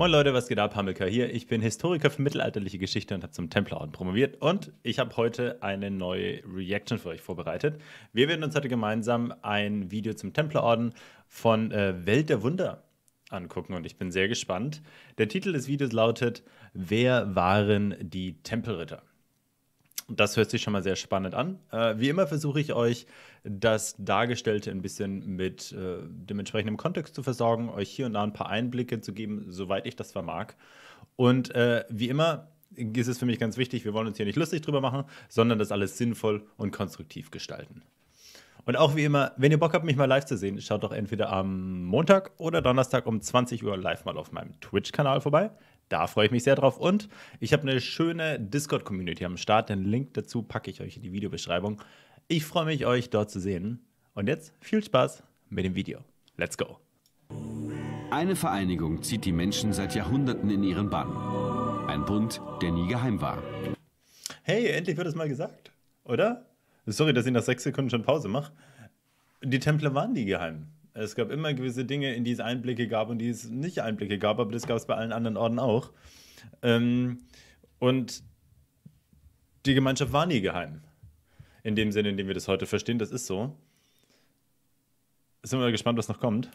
Moin Leute, was geht ab? Hamilker hier. Ich bin Historiker für mittelalterliche Geschichte und habe zum Templerorden promoviert. Und ich habe heute eine neue Reaction für euch vorbereitet. Wir werden uns heute gemeinsam ein Video zum Templerorden von äh, Welt der Wunder angucken und ich bin sehr gespannt. Der Titel des Videos lautet Wer waren die Tempelritter? Das hört sich schon mal sehr spannend an. Äh, wie immer versuche ich euch das Dargestellte ein bisschen mit äh, dem entsprechenden Kontext zu versorgen, euch hier und da ein paar Einblicke zu geben, soweit ich das vermag. Und äh, wie immer ist es für mich ganz wichtig, wir wollen uns hier nicht lustig drüber machen, sondern das alles sinnvoll und konstruktiv gestalten. Und auch wie immer, wenn ihr Bock habt, mich mal live zu sehen, schaut doch entweder am Montag oder Donnerstag um 20 Uhr live mal auf meinem Twitch-Kanal vorbei. Da freue ich mich sehr drauf. Und ich habe eine schöne Discord-Community am Start. Den Link dazu packe ich euch in die Videobeschreibung. Ich freue mich, euch dort zu sehen. Und jetzt viel Spaß mit dem Video. Let's go. Eine Vereinigung zieht die Menschen seit Jahrhunderten in ihren Bann. Ein Bund, der nie geheim war. Hey, endlich wird es mal gesagt, oder? Sorry, dass ich nach sechs Sekunden schon Pause mache. Die Templer waren nie geheim. Es gab immer gewisse Dinge, in die es Einblicke gab und die es nicht Einblicke gab, aber das gab es bei allen anderen Orden auch. Ähm, und die Gemeinschaft war nie geheim. In dem Sinne, in dem wir das heute verstehen, das ist so. Sind wir gespannt, was noch kommt.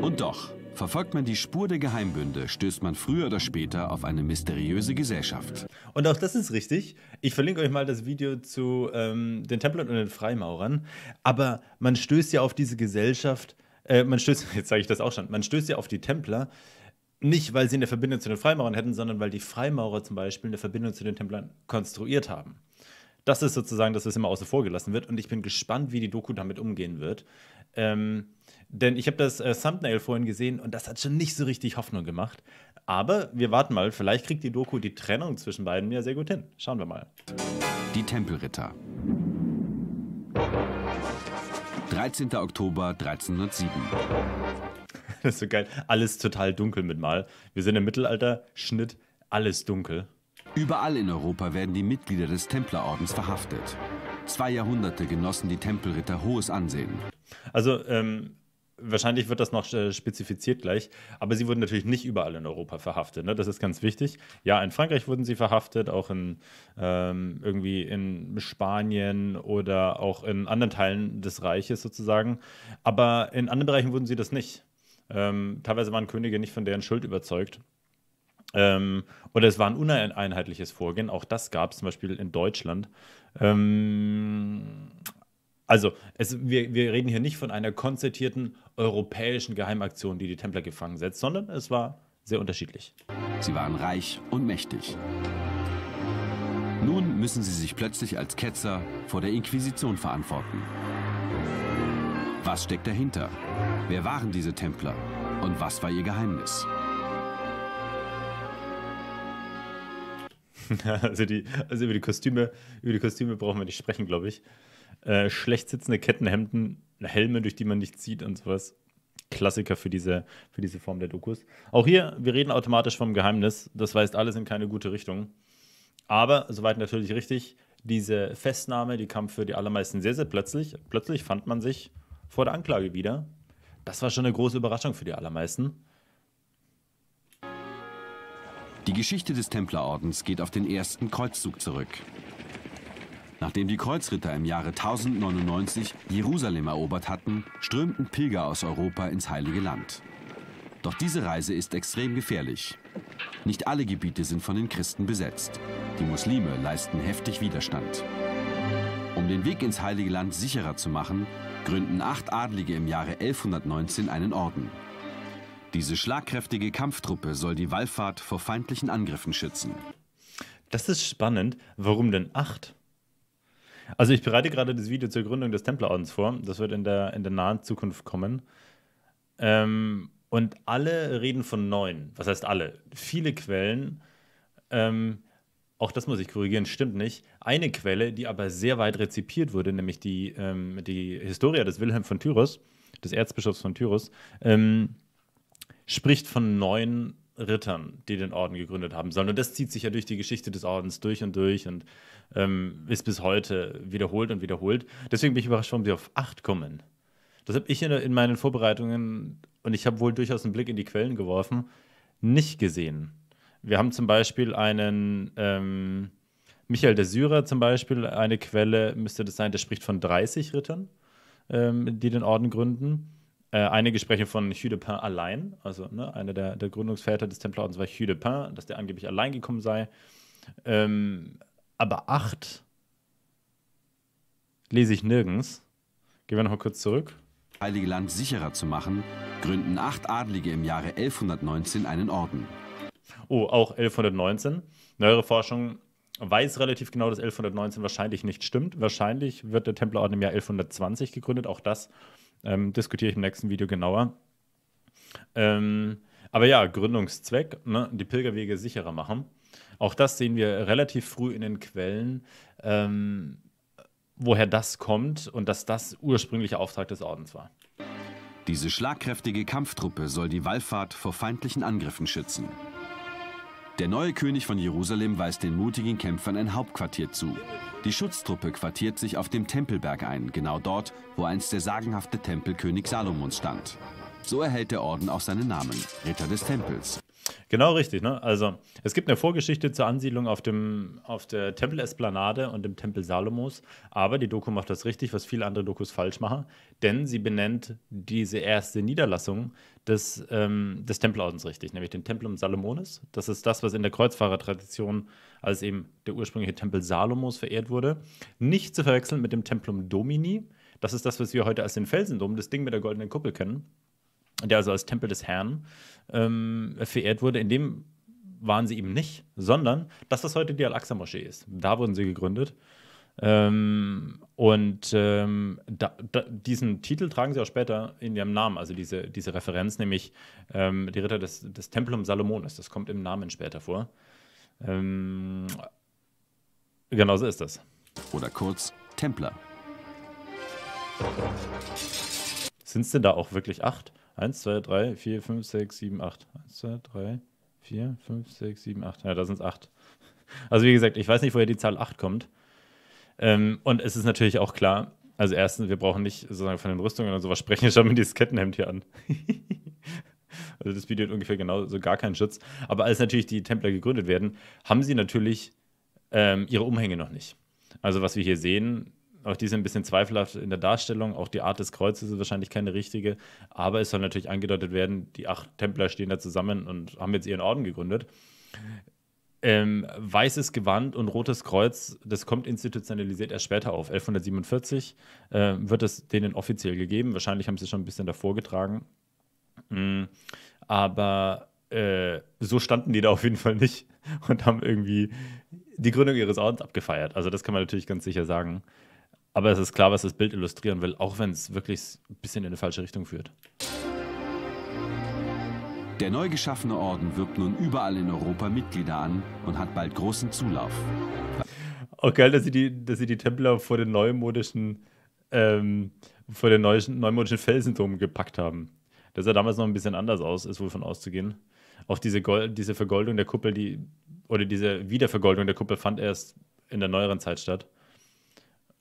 Und doch, Verfolgt man die Spur der Geheimbünde, stößt man früher oder später auf eine mysteriöse Gesellschaft. Und auch das ist richtig. Ich verlinke euch mal das Video zu ähm, den Templern und den Freimaurern. Aber man stößt ja auf diese Gesellschaft, äh, man stößt, jetzt sage ich das auch schon, man stößt ja auf die Templer, nicht weil sie eine Verbindung zu den Freimaurern hätten, sondern weil die Freimaurer zum Beispiel eine Verbindung zu den Templern konstruiert haben. Das ist sozusagen, dass es immer außen vor gelassen wird. Und ich bin gespannt, wie die Doku damit umgehen wird. Ähm, denn ich habe das äh, Thumbnail vorhin gesehen und das hat schon nicht so richtig Hoffnung gemacht. Aber wir warten mal, vielleicht kriegt die Doku die Trennung zwischen beiden ja sehr gut hin. Schauen wir mal. Die Tempelritter. 13. Oktober 1307. Das ist so geil. Alles total dunkel mit mal. Wir sind im Mittelalter, Schnitt, alles dunkel. Überall in Europa werden die Mitglieder des Templerordens verhaftet. Zwei Jahrhunderte genossen die Tempelritter hohes Ansehen. Also ähm, wahrscheinlich wird das noch äh, spezifiziert gleich, aber sie wurden natürlich nicht überall in Europa verhaftet. Ne? Das ist ganz wichtig. Ja, in Frankreich wurden sie verhaftet, auch in ähm, irgendwie in Spanien oder auch in anderen Teilen des Reiches sozusagen. Aber in anderen Bereichen wurden sie das nicht. Ähm, teilweise waren Könige nicht von deren Schuld überzeugt. Ähm, oder es war ein uneinheitliches Vorgehen. Auch das gab es zum Beispiel in Deutschland. Ähm, also, es, wir, wir reden hier nicht von einer konzertierten europäischen Geheimaktion, die die Templer gefangen setzt, sondern es war sehr unterschiedlich. Sie waren reich und mächtig. Nun müssen sie sich plötzlich als Ketzer vor der Inquisition verantworten. Was steckt dahinter? Wer waren diese Templer? Und was war ihr Geheimnis? Also, die, also über, die Kostüme, über die Kostüme brauchen wir nicht sprechen, glaube ich. Äh, schlecht sitzende Kettenhemden, Helme, durch die man nicht sieht und sowas. Klassiker für diese, für diese Form der Dokus. Auch hier, wir reden automatisch vom Geheimnis. Das weist alles in keine gute Richtung. Aber, soweit natürlich richtig, diese Festnahme, die kam für die allermeisten sehr, sehr plötzlich. Plötzlich fand man sich vor der Anklage wieder. Das war schon eine große Überraschung für die allermeisten. Die Geschichte des Templerordens geht auf den ersten Kreuzzug zurück. Nachdem die Kreuzritter im Jahre 1099 Jerusalem erobert hatten, strömten Pilger aus Europa ins Heilige Land. Doch diese Reise ist extrem gefährlich. Nicht alle Gebiete sind von den Christen besetzt. Die Muslime leisten heftig Widerstand. Um den Weg ins Heilige Land sicherer zu machen, gründen acht Adlige im Jahre 1119 einen Orden. Diese schlagkräftige Kampftruppe soll die Wallfahrt vor feindlichen Angriffen schützen. Das ist spannend. Warum denn acht? Also ich bereite gerade das Video zur Gründung des Templerordens vor. Das wird in der, in der nahen Zukunft kommen. Ähm, und alle reden von neun. Was heißt alle? Viele Quellen. Ähm, auch das muss ich korrigieren, stimmt nicht. Eine Quelle, die aber sehr weit rezipiert wurde, nämlich die, ähm, die Historia des Wilhelm von Tyros, des Erzbischofs von Tyros, ähm, spricht von neun Rittern, die den Orden gegründet haben sollen. Und das zieht sich ja durch die Geschichte des Ordens durch und durch und ähm, ist bis heute wiederholt und wiederholt. Deswegen bin ich überrascht, warum sie auf acht kommen. Das habe ich in, in, meinen Vorbereitungen, und ich habe wohl durchaus einen Blick in die Quellen geworfen, nicht gesehen. Wir haben zum Beispiel einen ähm, Michael der Syrer, zum Beispiel, eine Quelle müsste das sein, der spricht von 30 Rittern, ähm, die den Orden gründen. Äh, einige sprechen von de Pin allein, also ne, einer der, der Gründungsväter des Templerordens war de Pin, dass der angeblich allein gekommen sei. Ähm, aber acht lese ich nirgends. Gehen wir noch mal kurz zurück. Heilige Land sicherer zu machen, gründen acht Adlige im Jahre 1119 einen Orden. Oh, auch 1119. Neuere Forschung weiß relativ genau, dass 1119 wahrscheinlich nicht stimmt. Wahrscheinlich wird der Templerorden im Jahr 1120 gegründet. Auch das ähm, diskutiere ich im nächsten Video genauer. Ähm, aber ja, Gründungszweck, ne? die Pilgerwege sicherer machen. Auch das sehen wir relativ früh in den Quellen, ähm, woher das kommt und dass das ursprünglicher Auftrag des Ordens war. Diese schlagkräftige Kampftruppe soll die Wallfahrt vor feindlichen Angriffen schützen. Der neue König von Jerusalem weist den mutigen Kämpfern ein Hauptquartier zu. Die Schutztruppe quartiert sich auf dem Tempelberg ein, genau dort, wo einst der sagenhafte Tempel König Salomons stand. So erhält der Orden auch seinen Namen, Ritter des Tempels. Genau richtig, ne? Also es gibt eine Vorgeschichte zur Ansiedlung auf, dem, auf der Tempelesplanade und dem Tempel Salomos, aber die Doku macht das richtig, was viele andere Dokus falsch machen, denn sie benennt diese erste Niederlassung des, ähm, des Tempelordens richtig, nämlich den Templum Salomonis. Das ist das, was in der Kreuzfahrertradition als eben der ursprüngliche Tempel Salomos verehrt wurde. Nicht zu verwechseln mit dem Templum Domini. Das ist das, was wir heute als den Felsendom, das Ding mit der goldenen Kuppel kennen, der also als Tempel des Herrn ähm, verehrt wurde. In dem waren sie eben nicht, sondern dass das heute die Al-Aqsa-Moschee ist. Da wurden sie gegründet. Ähm, und ähm, da, da, diesen Titel tragen sie auch später in ihrem Namen, also diese, diese Referenz, nämlich ähm, die Ritter des, des Templum Salomones. Das kommt im Namen später vor. Ähm, genau so ist das. Oder kurz Templer. Sind es denn da auch wirklich acht? 1, 2, 3, 4, 5, 6, 7, 8. 1, 2, 3, 4, 5, 6, 7, 8. Ja, da sind es 8. Also wie gesagt, ich weiß nicht, woher die Zahl 8 kommt. Ähm, und es ist natürlich auch klar, also erstens, wir brauchen nicht sozusagen von den Rüstungen oder sowas sprechen, schauen wir dieses Kettenhemd hier an. also das bietet ungefähr genauso gar keinen Schutz. Aber als natürlich die Templer gegründet werden, haben sie natürlich ähm, ihre Umhänge noch nicht. Also was wir hier sehen, auch die sind ein bisschen zweifelhaft in der Darstellung. Auch die Art des Kreuzes ist wahrscheinlich keine richtige. Aber es soll natürlich angedeutet werden, die acht Templer stehen da zusammen und haben jetzt ihren Orden gegründet. Ähm, weißes Gewand und rotes Kreuz, das kommt institutionalisiert erst später auf. 1147 äh, wird es denen offiziell gegeben. Wahrscheinlich haben sie schon ein bisschen davor getragen. Mhm. Aber äh, so standen die da auf jeden Fall nicht und haben irgendwie die Gründung ihres Ordens abgefeiert. Also das kann man natürlich ganz sicher sagen. Aber es ist klar, was das Bild illustrieren will, auch wenn es wirklich ein bisschen in eine falsche Richtung führt. Der neu geschaffene Orden wirbt nun überall in Europa Mitglieder an und hat bald großen Zulauf. Auch geil, dass sie die, dass sie die Templer vor den neumodischen, ähm, vor den neu, neumodischen Felsendom gepackt haben. Das sah damals noch ein bisschen anders aus, ist wohl von auszugehen. Auch diese, Gold, diese Vergoldung der Kuppel, die, oder diese Wiedervergoldung der Kuppel fand erst in der neueren Zeit statt.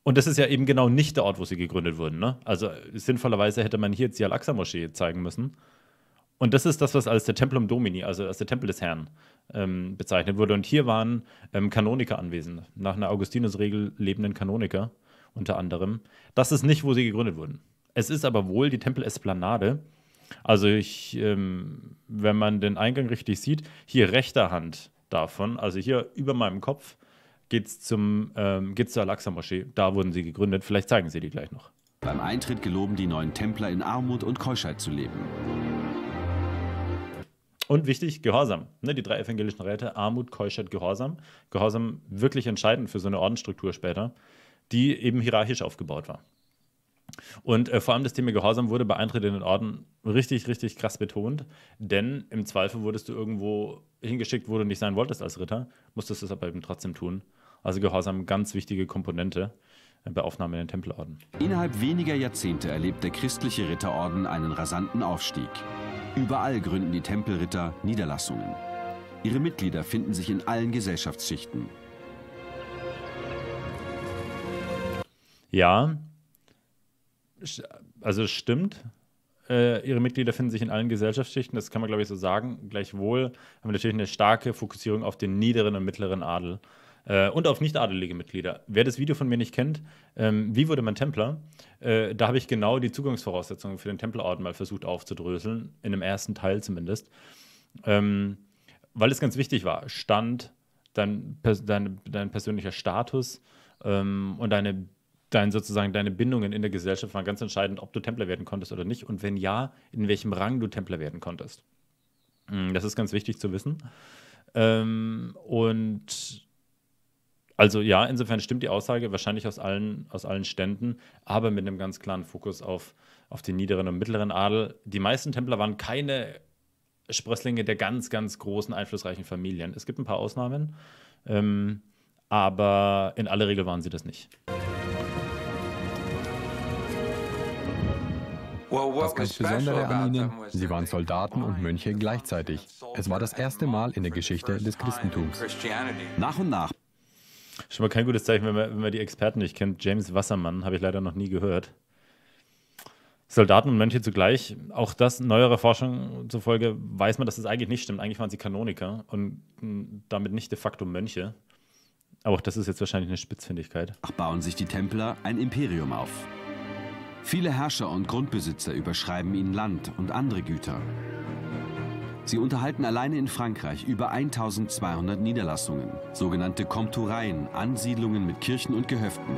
Und das ist ja eben genau nicht der Ort, wo sie gegründet wurden. Ne? Also sinnvollerweise hätte man hier jetzt die Al-Aqsa-Moschee zeigen müssen. Und das ist das, was als der Templum Domini, also als der Tempel des Herrn, ähm, bezeichnet wurde. Und hier waren ähm, Kanoniker anwesend, nach einer Augustinus-Regel lebenden Kanoniker unter anderem. Das ist nicht, wo sie gegründet wurden. Es ist aber wohl die Tempel-Esplanade. Also ich, ähm, wenn man den Eingang richtig sieht, hier rechter Hand davon, also hier über meinem Kopf, geht es ähm, zur Al-Aqsa-Moschee. Da wurden sie gegründet. Vielleicht zeigen sie die gleich noch. Beim Eintritt geloben die neuen Templer in Armut und Keuschheit zu leben. Und wichtig, Gehorsam. Ne, die drei evangelischen Räte, Armut, Keuschheit, Gehorsam. Gehorsam wirklich entscheidend für so eine Ordensstruktur später, die eben hierarchisch aufgebaut war. Und äh, vor allem das Thema Gehorsam wurde bei Eintritt in den Orden richtig, richtig krass betont, denn im Zweifel wurdest du irgendwo hingeschickt, wo du nicht sein wolltest als Ritter, musstest du es aber eben trotzdem tun. Also Gehorsam, ganz wichtige Komponente äh, bei Aufnahme in den Tempelorden. Innerhalb weniger Jahrzehnte erlebt der christliche Ritterorden einen rasanten Aufstieg. Überall gründen die Tempelritter Niederlassungen. Ihre Mitglieder finden sich in allen Gesellschaftsschichten. Ja, also es stimmt. Äh, ihre Mitglieder finden sich in allen Gesellschaftsschichten, das kann man, glaube ich, so sagen. Gleichwohl haben wir natürlich eine starke Fokussierung auf den niederen und mittleren Adel äh, und auf nicht adelige Mitglieder. Wer das Video von mir nicht kennt, ähm, wie wurde man Templer? Äh, da habe ich genau die Zugangsvoraussetzungen für den Templerorden mal versucht aufzudröseln, in dem ersten Teil zumindest, ähm, weil es ganz wichtig war. Stand, dein, dein, dein persönlicher Status ähm, und deine dein sozusagen deine Bindungen in der Gesellschaft waren ganz entscheidend, ob du Templer werden konntest oder nicht und wenn ja, in welchem Rang du Templer werden konntest. Hm, das ist ganz wichtig zu wissen. Ähm, und also ja, insofern stimmt die Aussage wahrscheinlich aus allen, aus allen Ständen, aber mit einem ganz klaren Fokus auf, auf den niederen und mittleren Adel. Die meisten Templer waren keine Sprösslinge der ganz, ganz großen, einflussreichen Familien. Es gibt ein paar Ausnahmen, ähm, aber in aller Regel waren sie das nicht. Das ganz Besondere an ihnen, sie waren Soldaten und Mönche gleichzeitig. Es war das erste Mal in der Geschichte des Christentums. Nach und nach Schon mal kein gutes Zeichen, wenn man, wenn man die Experten nicht kennt. James Wassermann habe ich leider noch nie gehört. Soldaten und Mönche zugleich. Auch das, neuere Forschung zufolge, weiß man, dass das eigentlich nicht stimmt. Eigentlich waren sie Kanoniker und hm, damit nicht de facto Mönche. Aber Auch das ist jetzt wahrscheinlich eine Spitzfindigkeit. Ach, bauen sich die Templer ein Imperium auf. Viele Herrscher und Grundbesitzer überschreiben ihnen Land und andere Güter. Sie unterhalten alleine in Frankreich über 1200 Niederlassungen, sogenannte Komtureien, Ansiedlungen mit Kirchen und Gehöften.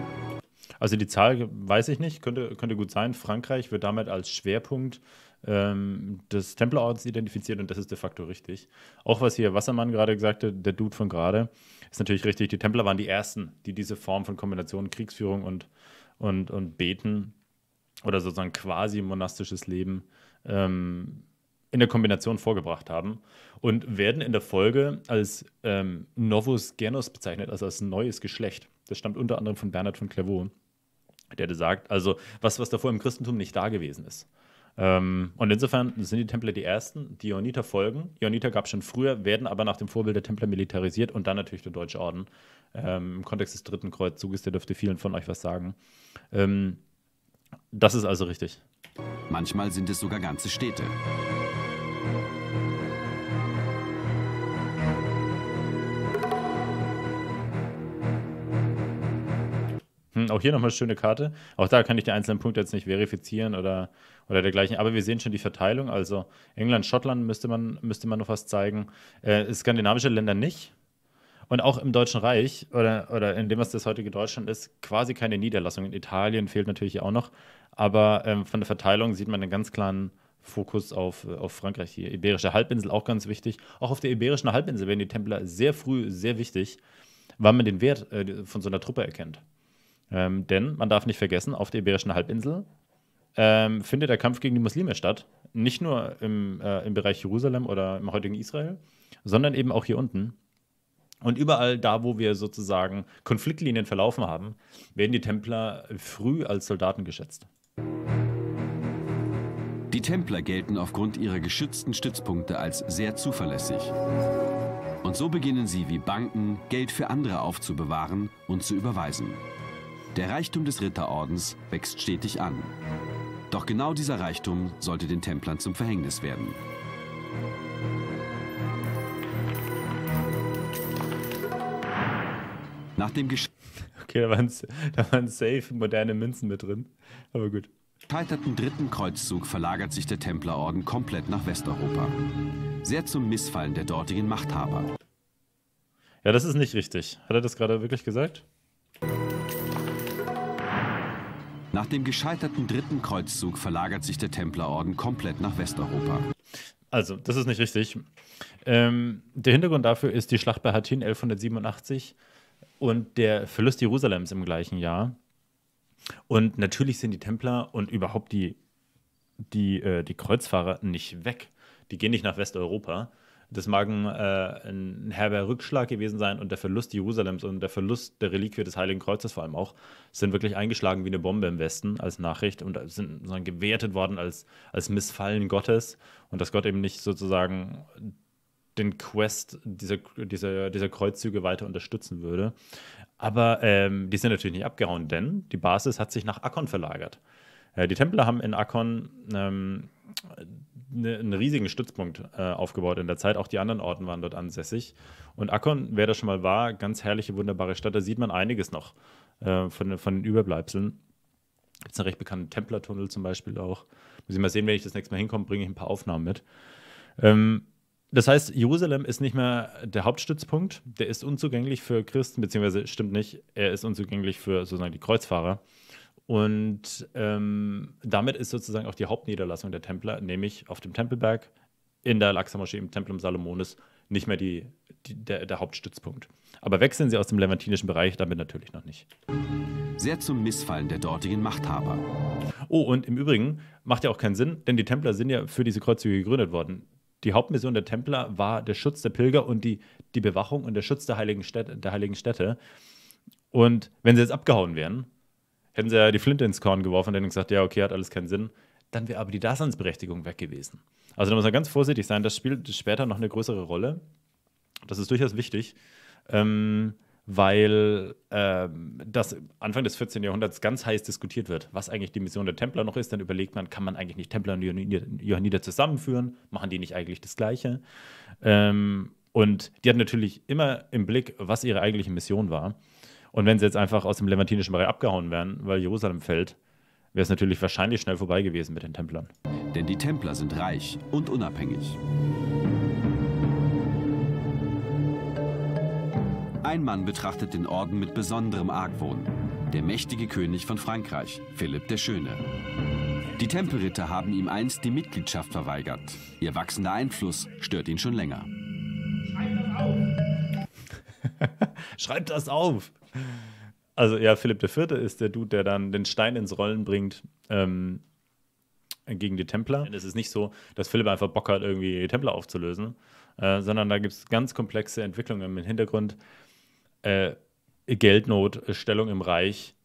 Also die Zahl weiß ich nicht, könnte, könnte gut sein. Frankreich wird damit als Schwerpunkt ähm, des Templerordens identifiziert und das ist de facto richtig. Auch was hier Wassermann gerade gesagt hat, der Dude von gerade, ist natürlich richtig. Die Templer waren die Ersten, die diese Form von Kombination Kriegsführung und, und, und Beten oder sozusagen quasi monastisches Leben ähm, in der Kombination vorgebracht haben und werden in der Folge als ähm, Novus Genus bezeichnet, also als neues Geschlecht. Das stammt unter anderem von Bernhard von Clairvaux, der sagt, also was, was davor im Christentum nicht da gewesen ist. Ähm, und insofern sind die Templer die ersten, die Ioniter folgen. Ioniter gab es schon früher, werden aber nach dem Vorbild der Templer militarisiert und dann natürlich der Deutsche Orden. Ähm, Im Kontext des Dritten Kreuzzuges, der dürfte vielen von euch was sagen. Ähm, das ist also richtig. Manchmal sind es sogar ganze Städte. Hm, auch hier nochmal eine schöne Karte. Auch da kann ich die einzelnen Punkte jetzt nicht verifizieren oder, oder dergleichen. Aber wir sehen schon die Verteilung. Also England, Schottland müsste man, müsste man noch was zeigen. Äh, skandinavische Länder nicht. Und auch im Deutschen Reich oder, oder in dem, was das heutige Deutschland ist, quasi keine Niederlassung. In Italien fehlt natürlich auch noch. Aber ähm, von der Verteilung sieht man einen ganz klaren Fokus auf, äh, auf Frankreich hier. Iberische Halbinsel auch ganz wichtig. Auch auf der Iberischen Halbinsel werden die Templer sehr früh sehr wichtig, weil man den Wert äh, von so einer Truppe erkennt. Ähm, denn man darf nicht vergessen, auf der Iberischen Halbinsel ähm, findet der Kampf gegen die Muslime statt. Nicht nur im, äh, im Bereich Jerusalem oder im heutigen Israel, sondern eben auch hier unten. Und überall da, wo wir sozusagen Konfliktlinien verlaufen haben, werden die Templer früh als Soldaten geschätzt. Die Templer gelten aufgrund ihrer geschützten Stützpunkte als sehr zuverlässig. Und so beginnen sie wie Banken, Geld für andere aufzubewahren und zu überweisen. Der Reichtum des Ritterordens wächst stetig an. Doch genau dieser Reichtum sollte den Templern zum Verhängnis werden. Nach dem Gesch Okay, da waren, da waren safe moderne Münzen mit drin. Aber gut. Scheiterten dritten Kreuzzug verlagert sich der Templerorden komplett nach Westeuropa. Sehr zum Missfallen der dortigen Machthaber. Ja, das ist nicht richtig. Hat er das gerade wirklich gesagt? Nach dem gescheiterten dritten Kreuzzug verlagert sich der Templerorden komplett nach Westeuropa. Also, das ist nicht richtig. Ähm, der Hintergrund dafür ist die Schlacht bei Hattin 1187 und der Verlust Jerusalems im gleichen Jahr. Und natürlich sind die Templer und überhaupt die, die, äh, die Kreuzfahrer nicht weg. Die gehen nicht nach Westeuropa. Das mag ein, äh, ein herber Rückschlag gewesen sein und der Verlust Jerusalems und der Verlust der Reliquie des Heiligen Kreuzes vor allem auch, sind wirklich eingeschlagen wie eine Bombe im Westen als Nachricht und sind sondern gewertet worden als, als Missfallen Gottes und dass Gott eben nicht sozusagen den Quest dieser, dieser, dieser Kreuzzüge weiter unterstützen würde. Aber ähm, die sind natürlich nicht abgehauen, denn die Basis hat sich nach Akkon verlagert. Äh, die Templer haben in Akkon ähm, ne, einen riesigen Stützpunkt äh, aufgebaut in der Zeit. Auch die anderen Orten waren dort ansässig. Und Akkon, wer das schon mal war, ganz herrliche, wunderbare Stadt. Da sieht man einiges noch äh, von, von den Überbleibseln. Gibt es einen recht bekannten Templertunnel zum Beispiel auch. Muss ich mal sehen, wenn ich das nächste Mal hinkomme, bringe ich ein paar Aufnahmen mit. Ähm, das heißt, Jerusalem ist nicht mehr der Hauptstützpunkt. Der ist unzugänglich für Christen, beziehungsweise stimmt nicht, er ist unzugänglich für sozusagen die Kreuzfahrer. Und ähm, damit ist sozusagen auch die Hauptniederlassung der Templer, nämlich auf dem Tempelberg, in der Al-Aqsa-Moschee im Templum Salomones, nicht mehr die, die, der, der Hauptstützpunkt. Aber wechseln sie aus dem levantinischen Bereich damit natürlich noch nicht. Sehr zum Missfallen der dortigen Machthaber. Oh, und im Übrigen macht ja auch keinen Sinn, denn die Templer sind ja für diese Kreuzzüge gegründet worden. Die Hauptmission der Templer war der Schutz der Pilger und die, die Bewachung und der Schutz der heiligen, Städte, der heiligen Städte. Und wenn sie jetzt abgehauen wären, hätten sie ja die Flinte ins Korn geworfen und hätten gesagt, ja, okay, hat alles keinen Sinn. Dann wäre aber die Daseinsberechtigung weg gewesen. Also da muss man ganz vorsichtig sein. Das spielt später noch eine größere Rolle. Das ist durchaus wichtig. Ähm, weil ähm, das Anfang des 14. Jahrhunderts ganz heiß diskutiert wird, was eigentlich die Mission der Templer noch ist. Dann überlegt man, kann man eigentlich nicht Templer und Johanniter zusammenführen? Machen die nicht eigentlich das Gleiche? Ähm, und die hatten natürlich immer im Blick, was ihre eigentliche Mission war. Und wenn sie jetzt einfach aus dem levantinischen Bereich abgehauen wären, weil Jerusalem fällt, wäre es natürlich wahrscheinlich schnell vorbei gewesen mit den Templern. Denn die Templer sind reich und unabhängig. Ein Mann betrachtet den Orden mit besonderem Argwohn. Der mächtige König von Frankreich, Philipp der Schöne. Die Tempelritter haben ihm einst die Mitgliedschaft verweigert. Ihr wachsender Einfluss stört ihn schon länger. Schreibt das auf! Also ja, Philipp IV. ist der Dude, der dann den Stein ins Rollen bringt ähm, gegen die Templer. Es ist nicht so, dass Philipp einfach Bock hat, irgendwie die Templer aufzulösen, äh, sondern da gibt es ganz komplexe Entwicklungen im Hintergrund, äh, Geldnot, äh, Stellung im Reich,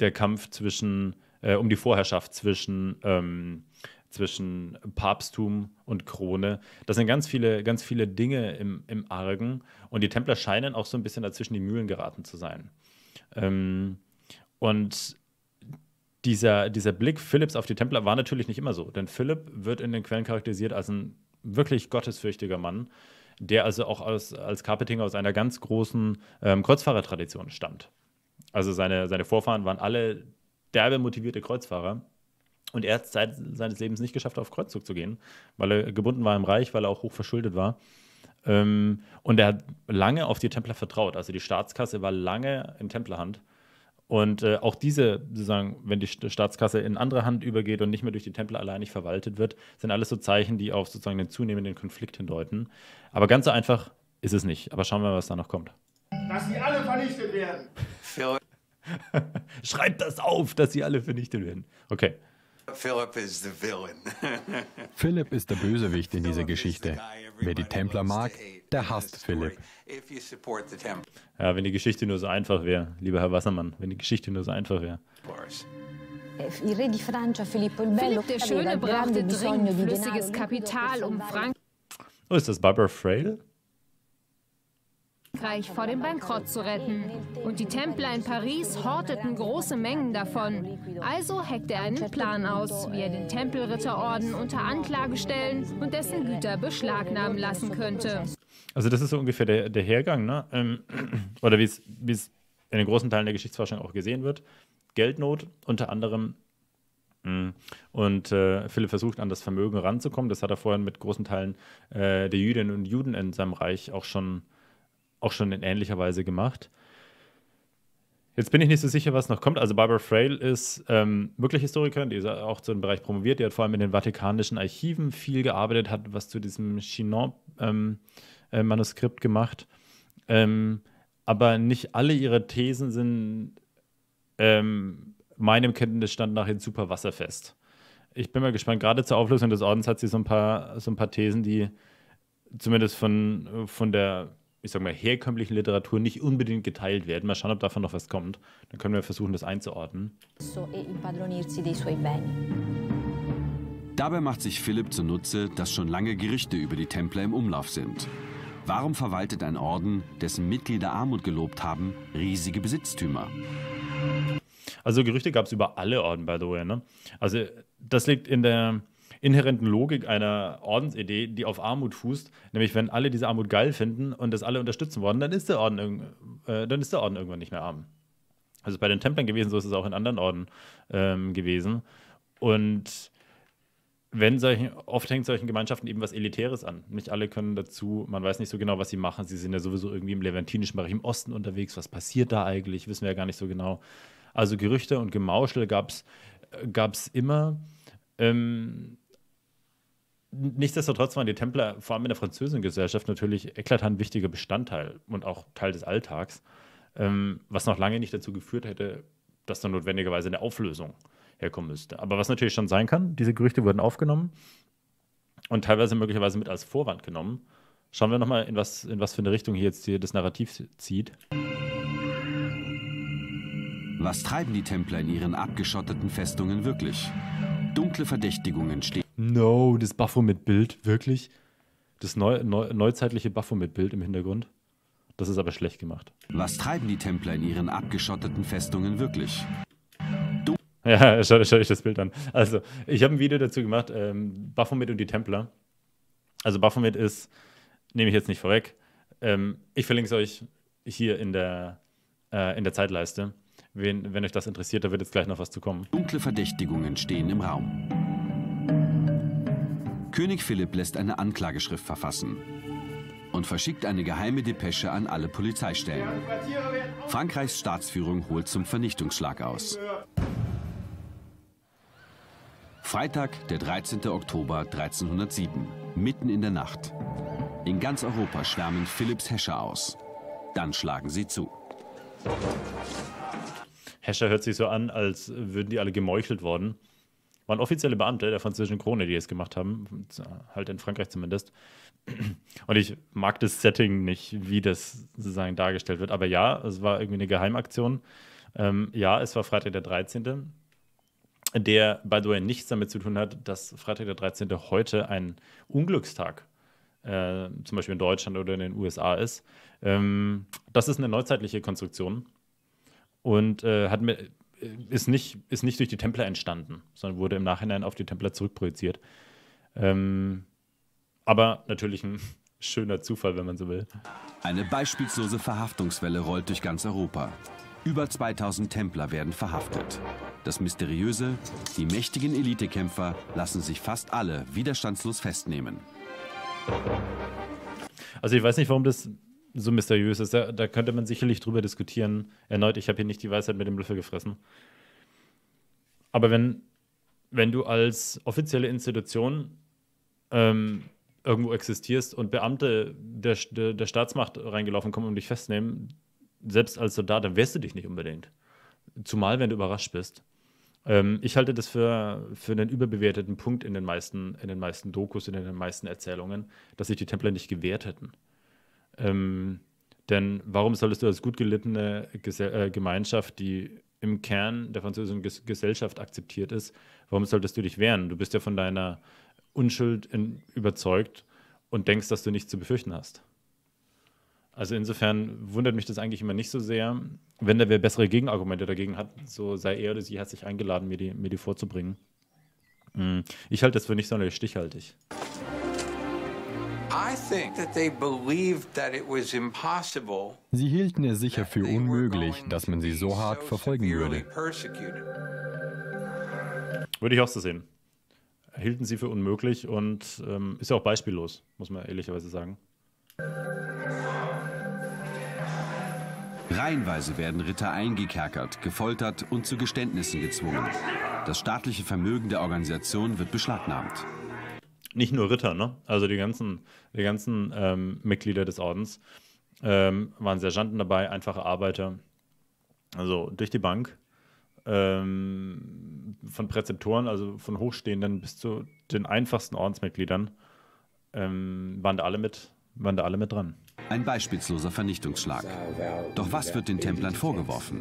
der Kampf zwischen, äh, um die Vorherrschaft zwischen, ähm, zwischen Papsttum und Krone. Das sind ganz viele, ganz viele Dinge im, im Argen. Und die Templer scheinen auch so ein bisschen dazwischen die Mühlen geraten zu sein. Ähm, und dieser, dieser Blick Philipps auf die Templer war natürlich nicht immer so, denn Philipp wird in den Quellen charakterisiert als ein wirklich gottesfürchtiger Mann, der also auch aus, als Carpeting aus einer ganz großen ähm, Kreuzfahrertradition stammt. Also seine, seine Vorfahren waren alle derbe motivierte Kreuzfahrer. Und er hat es seit seines Lebens nicht geschafft, auf Kreuzzug zu gehen, weil er gebunden war im Reich, weil er auch hoch verschuldet war. Ähm, und er hat lange auf die Templer vertraut. Also die Staatskasse war lange in Templerhand. Und äh, auch diese, sozusagen, wenn die Staatskasse in andere Hand übergeht und nicht mehr durch die Tempel alleinig verwaltet wird, sind alles so Zeichen, die auf sozusagen den zunehmenden Konflikt hindeuten. Aber ganz so einfach ist es nicht. Aber schauen wir mal, was da noch kommt. Dass sie alle vernichtet werden. Schreibt das auf, dass sie alle vernichtet werden. Okay. Philip ist der Bösewicht in dieser Geschichte. Wer die Templer mag, der hasst Philip. Ja, wenn die Geschichte nur so einfach wäre, lieber Herr Wassermann, wenn die Geschichte nur so einfach wäre. Eh, Philipp der Schöne brachte dringend flüssiges Kapital um Frank. Oh, ist das Barbara Frail? Frankreich vor dem Bankrott zu retten. Und die Templer in Paris horteten große Mengen davon. Also heckte er einen Plan aus, wie er den Tempelritterorden unter Anklage stellen und dessen Güter beschlagnahmen lassen könnte. Also das ist so ungefähr der, der Hergang, ne? Ähm, oder wie es in den großen Teilen der Geschichtsforschung auch gesehen wird. Geldnot unter anderem hm. und äh, Philipp versucht, an das Vermögen ranzukommen. Das hat er vorhin mit großen Teilen äh, der Jüdinnen und Juden in seinem Reich auch schon auch schon in ähnlicher Weise gemacht. Jetzt bin ich nicht so sicher, was noch kommt. Also Barbara Frail ist ähm, wirklich Historikerin, die ist auch zu dem Bereich promoviert. Die hat vor allem in den vatikanischen Archiven viel gearbeitet, hat was zu diesem Chinon-Manuskript ähm, äh, gemacht. Ähm, aber nicht alle ihre Thesen sind ähm, meinem Kenntnisstand nach hin super wasserfest. Ich bin mal gespannt. Gerade zur Auflösung des Ordens hat sie so ein paar, so ein paar Thesen, die zumindest von, von der ich sag mal, herkömmlichen Literatur nicht unbedingt geteilt werden. Mal schauen, ob davon noch was kommt. Dann können wir versuchen, das einzuordnen. E Dabei macht sich Philipp zunutze, dass schon lange Gerichte über die Templer im Umlauf sind. Warum verwaltet ein Orden, dessen Mitglieder Armut gelobt haben, riesige Besitztümer? Also Gerüchte gab es über alle Orden, by the way. Ne? Also das liegt in der, inhärenten Logik einer Ordensidee, die auf Armut fußt, nämlich wenn alle diese Armut geil finden und das alle unterstützen wollen, dann ist der Orden, äh, dann ist der Orden irgendwann nicht mehr arm. Also bei den Templern gewesen, so ist es auch in anderen Orden ähm, gewesen. Und wenn solchen, oft hängt solchen Gemeinschaften eben was Elitäres an. Nicht alle können dazu, man weiß nicht so genau, was sie machen. Sie sind ja sowieso irgendwie im levantinischen Bereich im Osten unterwegs. Was passiert da eigentlich? Wissen wir ja gar nicht so genau. Also Gerüchte und Gemauschel gab es äh, immer. Ähm, nichtsdestotrotz waren die Templer vor allem in der französischen Gesellschaft natürlich eklatant wichtiger Bestandteil und auch Teil des Alltags, ähm, was noch lange nicht dazu geführt hätte, dass dann notwendigerweise eine Auflösung herkommen müsste. Aber was natürlich schon sein kann, diese Gerüchte wurden aufgenommen und teilweise möglicherweise mit als Vorwand genommen. Schauen wir nochmal, in was, in was für eine Richtung hier jetzt hier das Narrativ zieht. Was treiben die Templer in ihren abgeschotteten Festungen wirklich? Dunkle Verdächtigungen stehen. No, das Baphomet-Bild, wirklich? Das neu, neu, neuzeitliche Baphomet-Bild im Hintergrund? Das ist aber schlecht gemacht. Was treiben die Templer in ihren abgeschotteten Festungen wirklich? Du ja, schau, schaut euch das Bild an. Also, ich habe ein Video dazu gemacht, ähm, Baphomet und die Templer. Also, Baphomet ist, nehme ich jetzt nicht vorweg, ähm, ich verlinke es euch hier in der, äh, in der Zeitleiste. Wen, wenn euch das interessiert, da wird jetzt gleich noch was zu kommen. Dunkle Verdächtigungen stehen im Raum. König Philipp lässt eine Anklageschrift verfassen und verschickt eine geheime Depesche an alle Polizeistellen. Frankreichs Staatsführung holt zum Vernichtungsschlag aus. Freitag, der 13. Oktober 1307, mitten in der Nacht. In ganz Europa schwärmen Philipps Häscher aus. Dann schlagen sie zu. Häscher hört sich so an, als würden die alle gemeuchelt worden waren offizielle Beamte der französischen Krone, die es gemacht haben, halt in Frankreich zumindest. Und ich mag das Setting nicht, wie das sozusagen dargestellt wird. Aber ja, es war irgendwie eine Geheimaktion. Ähm, ja, es war Freitag der 13., der, by the way, nichts damit zu tun hat, dass Freitag der 13. heute ein Unglückstag äh, zum Beispiel in Deutschland oder in den USA ist. Ähm, das ist eine neuzeitliche Konstruktion und äh, hat mir, äh, ist nicht, ist nicht durch die Templer entstanden, sondern wurde im Nachhinein auf die Templer zurückprojiziert. Ähm, aber natürlich ein schöner Zufall, wenn man so will. Eine beispielslose Verhaftungswelle rollt durch ganz Europa. Über 2000 Templer werden verhaftet. Das Mysteriöse, die mächtigen Elitekämpfer lassen sich fast alle widerstandslos festnehmen. Also ich weiß nicht, warum das so mysteriös ist. Da, da könnte man sicherlich drüber diskutieren. Erneut, ich habe hier nicht die Weisheit mit dem Löffel gefressen. Aber wenn, wenn du als offizielle Institution ähm, irgendwo existierst und Beamte der, der, der, Staatsmacht reingelaufen kommen und dich festnehmen, selbst als Soldat, dann wehrst du dich nicht unbedingt. Zumal, wenn du überrascht bist. Ähm, ich halte das für, für einen überbewerteten Punkt in den, meisten, in den meisten Dokus, in den meisten Erzählungen, dass sich die Templer nicht gewehrt hätten. Ähm, denn warum solltest du als gut gelittene Gesell äh, Gemeinschaft, die im Kern der französischen Ges Gesellschaft akzeptiert ist, warum solltest du dich wehren? Du bist ja von deiner Unschuld in, überzeugt und denkst, dass du nichts zu befürchten hast. Also insofern wundert mich das eigentlich immer nicht so sehr. Wenn da wer bessere Gegenargumente dagegen hat, so sei er oder sie herzlich eingeladen, mir die, mir die vorzubringen. Hm. Ich halte das für nicht sonderlich stichhaltig. Sie hielten es sicher für unmöglich, dass man sie so hart verfolgen würde. Würde ich auch so sehen. Hielten sie für unmöglich und ähm, ist ja auch beispiellos, muss man ehrlicherweise sagen. Reihenweise werden Ritter eingekerkert, gefoltert und zu Geständnissen gezwungen. Das staatliche Vermögen der Organisation wird beschlagnahmt nicht nur Ritter, ne? Also die ganzen, die ganzen ähm, Mitglieder des Ordens ähm, waren Sergeanten dabei, einfache Arbeiter. Also durch die Bank. Ähm, von Präzeptoren, also von Hochstehenden bis zu den einfachsten Ordensmitgliedern, ähm, waren da alle mit, waren da alle mit dran. Ein beispielsloser Vernichtungsschlag. Doch was wird den Templern vorgeworfen?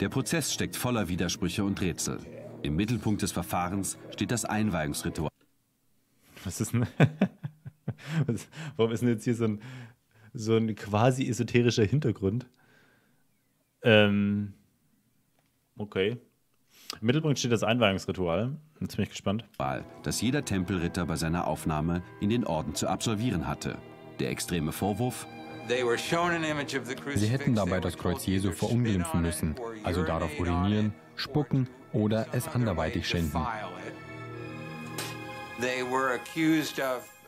Der Prozess steckt voller Widersprüche und Rätsel. Im Mittelpunkt des Verfahrens steht das Einweihungsritual. Was ist denn? Was, warum ist denn jetzt hier so ein, so ein quasi esoterischer Hintergrund? Ähm, okay. Im Mittelpunkt steht das Einweihungsritual. Jetzt bin ziemlich gespannt. Das jeder Tempelritter bei seiner Aufnahme in den Orden zu absolvieren hatte. Der extreme Vorwurf. Sie hätten dabei das Kreuz Jesu verunglimpfen müssen, also darauf urinieren, spucken oder es anderweitig schänden.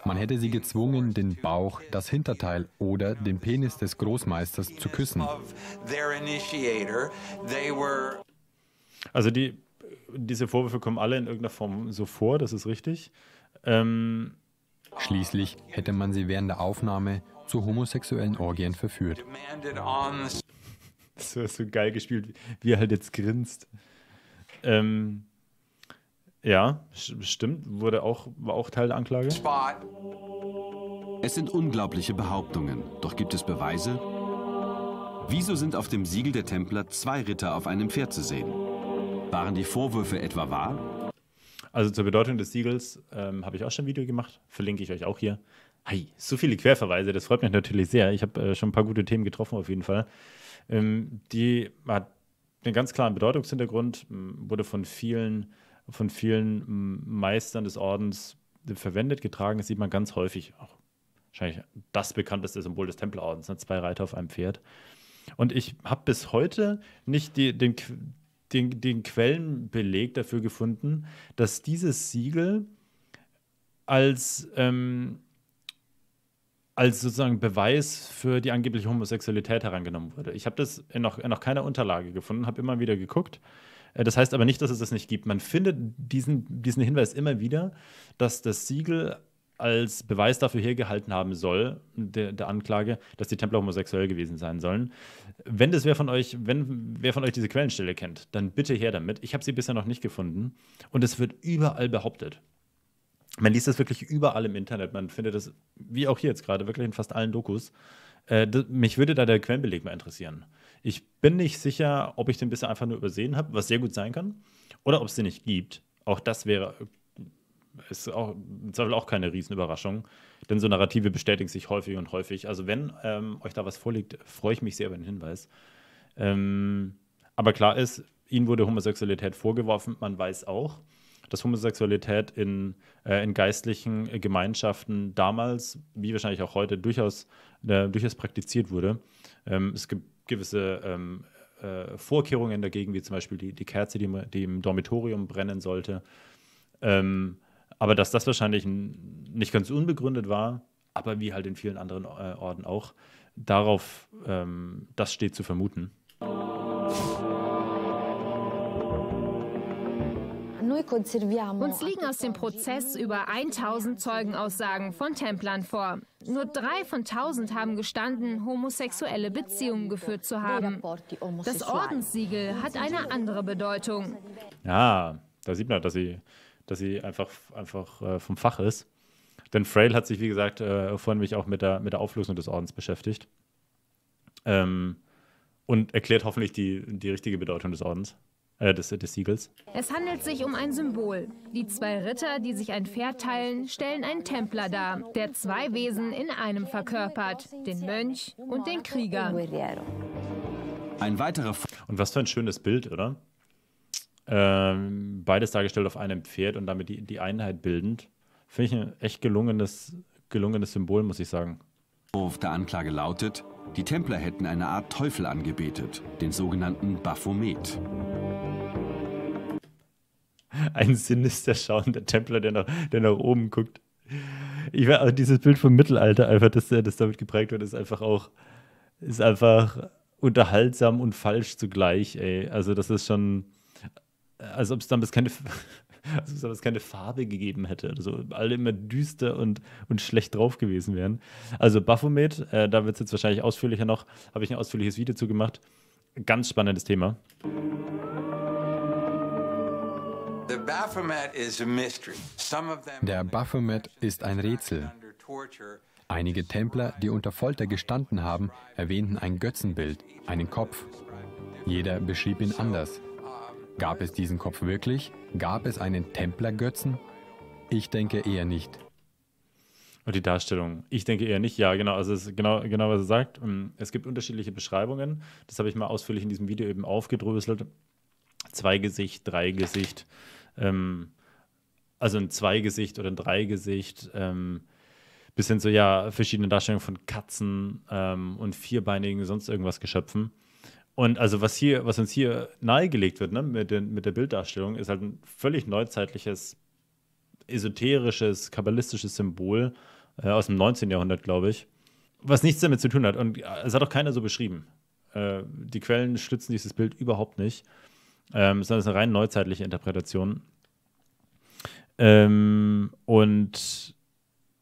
Man hätte sie gezwungen, den Bauch, das Hinterteil oder den Penis des Großmeisters zu küssen. Also die, diese Vorwürfe kommen alle in irgendeiner Form so vor, das ist richtig. Ähm Schließlich hätte man sie während der Aufnahme zu homosexuellen Orgien verführt. Das war so geil gespielt, wie er halt jetzt grinst. Ähm, ja, stimmt. Wurde auch, war auch Teil der Anklage. Es sind unglaubliche Behauptungen. Doch gibt es Beweise? Wieso sind auf dem Siegel der Templer zwei Ritter auf einem Pferd zu sehen? Waren die Vorwürfe etwa wahr? Also zur Bedeutung des Siegels ähm, habe ich auch schon ein Video gemacht. Verlinke ich euch auch hier. Hi, so viele Querverweise, das freut mich natürlich sehr. Ich habe äh, schon ein paar gute Themen getroffen, auf jeden Fall. Ähm, die hat einen ganz klaren Bedeutungshintergrund, wurde von vielen von vielen Meistern des Ordens verwendet, getragen. Das sieht man ganz häufig auch. Wahrscheinlich das bekannteste Symbol des Tempelordens: ne? zwei Reiter auf einem Pferd. Und ich habe bis heute nicht die, den, den, den Quellenbeleg dafür gefunden, dass dieses Siegel als, ähm, als sozusagen Beweis für die angebliche Homosexualität herangenommen wurde. Ich habe das in noch, in noch keiner Unterlage gefunden, habe immer wieder geguckt äh, das heißt aber nicht, dass es das nicht gibt. Man findet diesen, diesen Hinweis immer wieder, dass das Siegel als Beweis dafür hergehalten haben soll, der, der, Anklage, dass die Templer homosexuell gewesen sein sollen. Wenn das wer von euch, wenn wer von euch diese Quellenstelle kennt, dann bitte her damit. Ich habe sie bisher noch nicht gefunden und es wird überall behauptet. Man liest das wirklich überall im Internet. Man findet das, wie auch hier jetzt gerade, wirklich in fast allen Dokus. Äh, mich würde da der Quellenbeleg mal interessieren. Ich bin nicht sicher, ob ich den bisher einfach nur übersehen habe, was sehr gut sein kann, oder ob es den nicht gibt. Auch das wäre äh, ist auch, im Zweifel auch keine Riesenüberraschung, denn so Narrative bestätigen sich häufig und häufig. Also wenn ähm, euch da was vorliegt, freue ich mich sehr über den Hinweis. Ähm, aber klar ist, ihnen wurde Homosexualität vorgeworfen, man weiß auch, dass Homosexualität in, äh, in geistlichen Gemeinschaften damals, wie wahrscheinlich auch heute, durchaus, äh, durchaus praktiziert wurde. Ähm, es gibt gewisse ähm, äh, Vorkehrungen dagegen, wie zum Beispiel die, die Kerze, die, die im Dormitorium brennen sollte. Ähm, aber dass das wahrscheinlich nicht ganz unbegründet war, aber wie halt in vielen anderen äh, Orten auch, darauf, ähm, das steht zu vermuten. Uns liegen aus dem Prozess über 1000 Zeugenaussagen von Templern vor. Nur drei von 1000 haben gestanden, homosexuelle Beziehungen geführt zu haben. Das Ordenssiegel hat eine andere Bedeutung. Ja, da sieht man, dass sie, dass sie einfach, einfach äh, vom Fach ist. Denn Frail hat sich, wie gesagt, äh, vorhin mich auch mit der, mit der Auflösung des Ordens beschäftigt. Ähm, und erklärt hoffentlich die, die richtige Bedeutung des Ordens äh, des, des Siegels. Es handelt sich um ein Symbol. Die zwei Ritter, die sich ein Pferd teilen, stellen einen Templer dar, der zwei Wesen in einem verkörpert, den Mönch und den Krieger. Ein weiterer. Und was für ein schönes Bild, oder? Ähm, beides dargestellt auf einem Pferd und damit die, die Einheit bildend. Finde ich ein echt gelungenes, gelungenes Symbol, muss ich sagen. der Anklage lautet, die Templer hätten eine Art Teufel angebetet, den sogenannten Baphomet. Ein sinister schauender Templer, der nach, der nach oben guckt. Ich war, also dieses Bild vom Mittelalter, einfach, dass das damit geprägt wird, ist einfach auch, ist einfach unterhaltsam und falsch zugleich, ey. Also das ist schon, als ob es damals keine, als ob es keine Farbe gegeben hätte. Also alle immer düster und, und schlecht drauf gewesen wären. Also Baphomet, äh, da wird es jetzt wahrscheinlich ausführlicher noch, habe ich ein ausführliches Video zu gemacht. Ganz spannendes Thema. Der Baphomet ist ein Rätsel. Einige Templer, die unter Folter gestanden haben, erwähnten ein Götzenbild, einen Kopf. Jeder beschrieb ihn anders. Gab es diesen Kopf wirklich? Gab es einen Templergötzen? Ich denke eher nicht. Und die Darstellung, ich denke eher nicht, ja, genau, also es genau, genau, was er sagt. Ähm, es gibt unterschiedliche Beschreibungen. Das habe ich mal ausführlich in diesem Video eben aufgedröselt. Zwei Gesicht, drei Gesicht, ähm, also ein Zweigesicht oder ein Dreigesicht, ähm, bis hin zu ja, verschiedene Darstellungen von Katzen ähm, und vierbeinigen, sonst irgendwas Geschöpfen. Und also was hier, was uns hier nahegelegt wird, ne, mit, den, mit der Bilddarstellung, ist halt ein völlig neuzeitliches, esoterisches, kabbalistisches Symbol äh, aus dem 19. Jahrhundert, glaube ich, was nichts damit zu tun hat. Und äh, es hat auch keiner so beschrieben. Äh, die Quellen stützen dieses Bild überhaupt nicht, ähm, sondern es ist eine rein neuzeitliche Interpretation. Ähm, und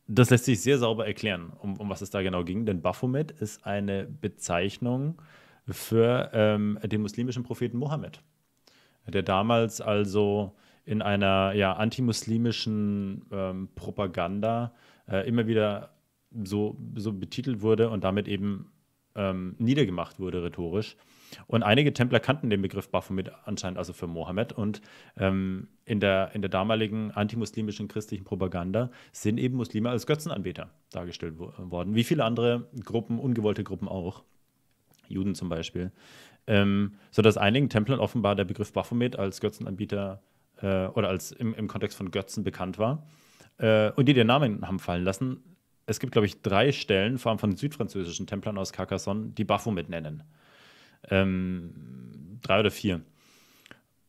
das lässt sich sehr sauber erklären, um, um was es da genau ging, denn Baphomet ist eine Bezeichnung für ähm, den muslimischen Propheten Mohammed, der damals also in einer ja, antimuslimischen ähm, Propaganda äh, immer wieder so, so betitelt wurde und damit eben ähm, niedergemacht wurde rhetorisch. Und einige Templer kannten den Begriff Baphomet anscheinend also für Mohammed. Und ähm, in, der, in der damaligen antimuslimischen christlichen Propaganda sind eben Muslime als Götzenanbeter dargestellt wo worden, wie viele andere Gruppen, ungewollte Gruppen auch. Juden zum Beispiel. Ähm, sodass einigen Templern offenbar der Begriff Baphomet als Götzenanbieter äh, oder als im, im Kontext von Götzen bekannt war. Äh, und die den Namen haben fallen lassen. Es gibt, glaube ich, drei Stellen, vor allem von südfranzösischen Templern aus Carcassonne, die Baphomet nennen. Ähm, drei oder vier.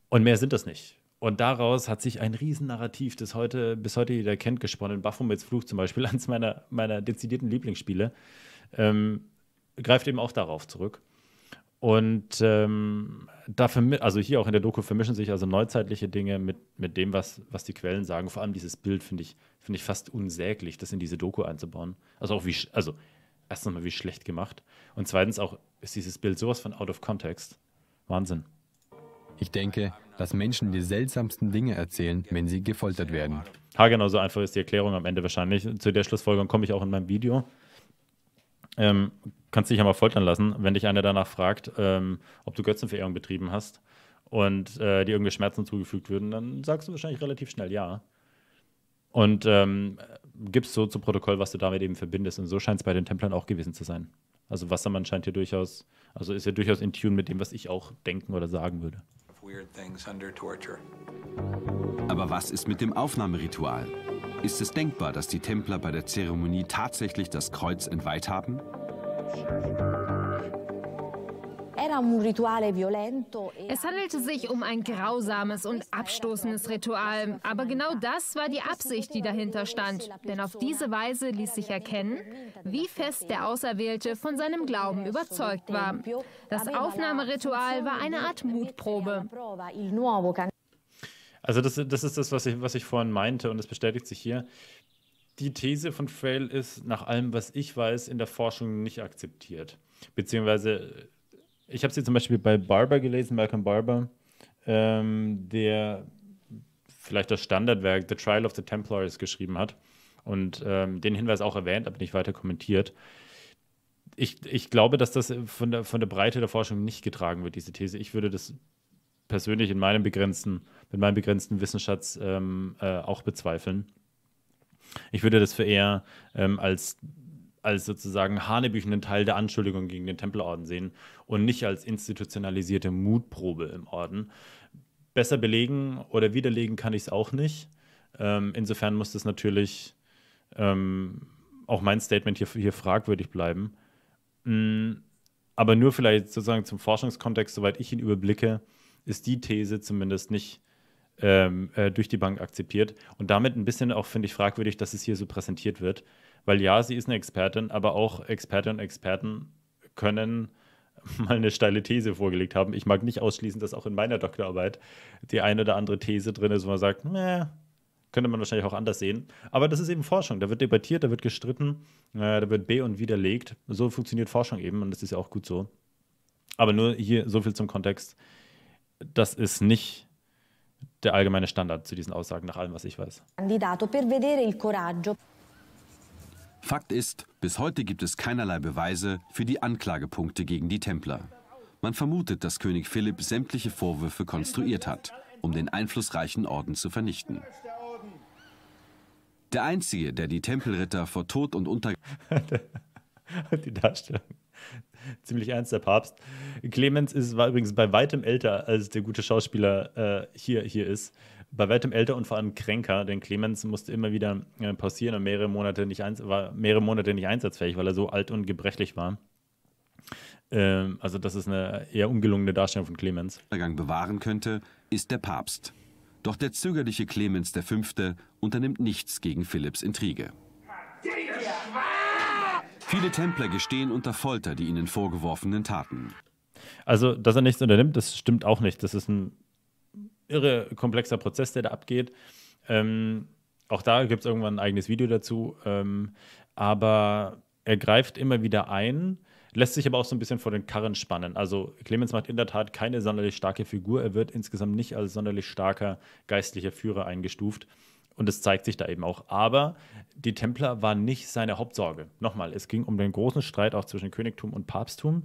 Und mehr sind das nicht. Und daraus hat sich ein Riesennarrativ, das heute, bis heute jeder kennt, gesponnen. Baphomets Fluch zum Beispiel, eines meiner, meiner dezidierten Lieblingsspiele. Ähm, greift eben auch darauf zurück. Und ähm, da also hier auch in der Doku vermischen sich also neuzeitliche Dinge mit, mit dem, was, was die Quellen sagen. Vor allem dieses Bild finde ich, find ich fast unsäglich, das in diese Doku einzubauen. Also auch wie, also erstens mal wie schlecht gemacht. Und zweitens auch ist dieses Bild sowas von out of context. Wahnsinn. Ich denke, dass Menschen die seltsamsten Dinge erzählen, wenn sie gefoltert werden. Ha, genau so einfach ist die Erklärung am Ende wahrscheinlich. Zu der Schlussfolgerung komme ich auch in meinem Video. Ähm, kannst dich ja mal foltern lassen, wenn dich einer danach fragt, ähm, ob du Götzenverehrung betrieben hast und äh, dir irgendwelche Schmerzen zugefügt würden, dann sagst du wahrscheinlich relativ schnell ja. Und ähm, gibst so zu Protokoll, was du damit eben verbindest. Und so scheint es bei den Templern auch gewesen zu sein. Also Wassermann scheint hier durchaus, also ist ja durchaus in Tune mit dem, was ich auch denken oder sagen würde. Aber was ist mit dem Aufnahmeritual? Ist es denkbar, dass die Templer bei der Zeremonie tatsächlich das Kreuz entweiht haben? E es handelte sich um ein grausames und abstoßendes Ritual, aber genau das war die Absicht, die dahinter stand. Denn auf diese Weise ließ sich erkennen, wie fest der Auserwählte von seinem Glauben überzeugt war. Das Aufnahmeritual war eine Art Mutprobe. Also das, das ist das, was ich, was ich vorhin meinte und das bestätigt sich hier. Die These von Frail ist, nach allem, was ich weiß, in der Forschung nicht akzeptiert. Beziehungsweise, äh, ich habe sie zum Beispiel bei Barber gelesen, Malcolm Barber, ähm, der vielleicht das Standardwerk The Trial of the Templars geschrieben hat und ähm, den Hinweis auch erwähnt, aber nicht weiter kommentiert. Ich, ich glaube, dass das von der, von der Breite der Forschung nicht getragen wird, diese These. Ich würde das persönlich in meinem begrenzten, mit meinem begrenzten Wissensschatz ähm, äh, auch bezweifeln. Ich würde das für eher ähm, als, als sozusagen hanebüchenden Teil der Anschuldigung gegen den Tempelorden sehen und nicht als institutionalisierte Mutprobe im Orden. Besser belegen oder widerlegen kann ich es auch nicht. Ähm, insofern muss das natürlich ähm, auch mein Statement hier, hier fragwürdig bleiben. Mm, aber nur vielleicht sozusagen zum Forschungskontext, soweit ich ihn überblicke, ist die These zumindest nicht ähm, äh, durch die Bank akzeptiert. Und damit ein bisschen auch, finde ich, fragwürdig, dass es hier so präsentiert wird. Weil ja, sie ist eine Expertin, aber auch Expertinnen und Experten können mal eine steile These vorgelegt haben. Ich mag nicht ausschließen, dass auch in meiner Doktorarbeit die eine oder andere These drin ist, wo man sagt, nee, könnte man wahrscheinlich auch anders sehen. Aber das ist eben Forschung. Da wird debattiert, da wird gestritten, äh, da wird B und widerlegt. So funktioniert Forschung eben und das ist ja auch gut so. Aber nur hier so viel zum Kontext das ist nicht der allgemeine Standard zu diesen Aussagen, nach allem, was ich weiß. Fakt ist, bis heute gibt es keinerlei Beweise für die Anklagepunkte gegen die Templer. Man vermutet, dass König Philipp sämtliche Vorwürfe konstruiert hat, um den einflussreichen Orden zu vernichten. Der Einzige, der die Tempelritter vor Tod und Untergang... die Darstellung ziemlich ernst, der Papst. Clemens ist, war übrigens bei weitem älter, als der gute Schauspieler äh, hier, hier ist. Bei weitem älter und vor allem kränker, denn Clemens musste immer wieder äh, pausieren und mehrere Monate, nicht eins, war mehrere Monate nicht einsatzfähig, weil er so alt und gebrechlich war. Ähm, also, das ist eine eher ungelungene Darstellung von Clemens. Untergang bewahren könnte, ist der Papst. Doch der zögerliche Clemens V. unternimmt nichts gegen Philipps Intrige. Viele Templer gestehen unter Folter die ihnen vorgeworfenen Taten. Also, dass er nichts unternimmt, das stimmt auch nicht. Das ist ein irre komplexer Prozess, der da abgeht. Ähm, auch da gibt es irgendwann ein eigenes Video dazu. Ähm, aber er greift immer wieder ein, lässt sich aber auch so ein bisschen vor den Karren spannen. Also Clemens macht in der Tat keine sonderlich starke Figur. Er wird insgesamt nicht als sonderlich starker geistlicher Führer eingestuft. Und das zeigt sich da eben auch. Aber die Templer waren nicht seine Hauptsorge. Nochmal, es ging um den großen Streit auch zwischen Königtum und Papsttum.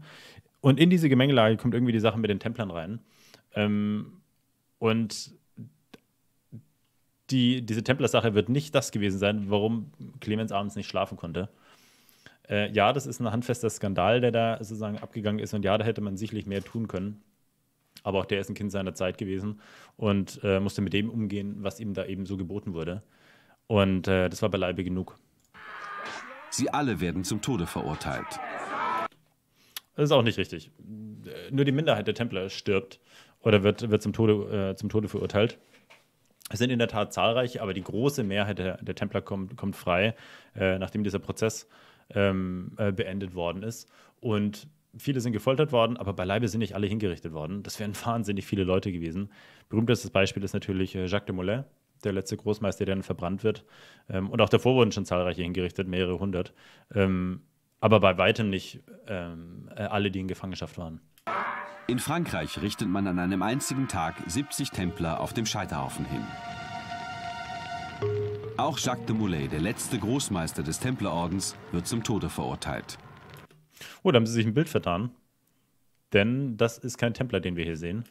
Und in diese Gemengelage kommt irgendwie die Sache mit den Templern rein. Ähm, und die, diese Templersache wird nicht das gewesen sein, warum Clemens abends nicht schlafen konnte. Äh, ja, das ist ein handfester Skandal, der da sozusagen abgegangen ist. Und ja, da hätte man sicherlich mehr tun können aber auch der ist ein Kind seiner Zeit gewesen und äh, musste mit dem umgehen, was ihm da eben so geboten wurde. Und äh, das war beileibe genug. Sie alle werden zum Tode verurteilt. Das ist auch nicht richtig. Nur die Minderheit der Templer stirbt oder wird, wird zum, Tode, äh, zum Tode verurteilt. Es sind in der Tat zahlreiche, aber die große Mehrheit der, der Templer kommt, kommt frei, äh, nachdem dieser Prozess ähm, äh, beendet worden ist. Und viele sind gefoltert worden, aber beileibe sind nicht alle hingerichtet worden. Das wären wahnsinnig viele Leute gewesen. Berühmtestes Beispiel ist natürlich äh, Jacques de Molay, der letzte Großmeister, der dann verbrannt wird. Ähm, und auch davor wurden schon zahlreiche hingerichtet, mehrere hundert. Ähm, aber bei weitem nicht ähm, äh, alle, die in Gefangenschaft waren. In Frankreich richtet man an einem einzigen Tag 70 Templer auf dem Scheiterhaufen hin. Auch Jacques de Molay, der letzte Großmeister des Templerordens, wird zum Tode verurteilt. Oh, da haben sie sich ein Bild vertan. Denn das ist kein Templer, den wir hier sehen.